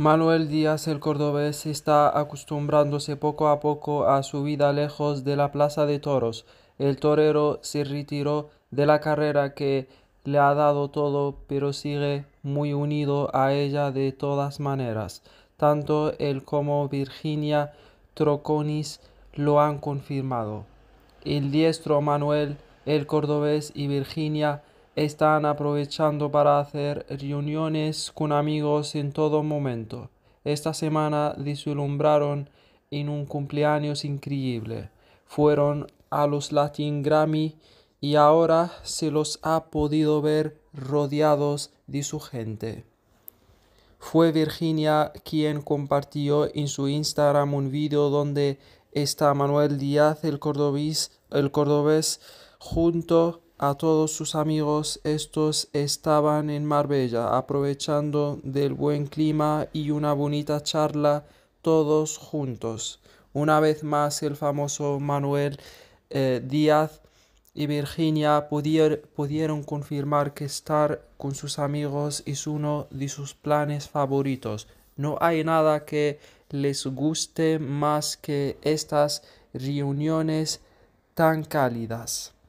Manuel Díaz, el cordobés, está acostumbrándose poco a poco a su vida lejos de la plaza de toros. El torero se retiró de la carrera que le ha dado todo, pero sigue muy unido a ella de todas maneras. Tanto él como Virginia Troconis lo han confirmado. El diestro Manuel, el cordobés y Virginia están aprovechando para hacer reuniones con amigos en todo momento. Esta semana dislumbraron en un cumpleaños increíble. Fueron a los Latin Grammy y ahora se los ha podido ver rodeados de su gente. Fue Virginia quien compartió en su Instagram un video donde está Manuel Díaz, el el cordobés junto a todos sus amigos, estos estaban en Marbella, aprovechando del buen clima y una bonita charla todos juntos. Una vez más el famoso Manuel eh, Díaz y Virginia pudieron confirmar que estar con sus amigos es uno de sus planes favoritos. No hay nada que les guste más que estas reuniones tan cálidas.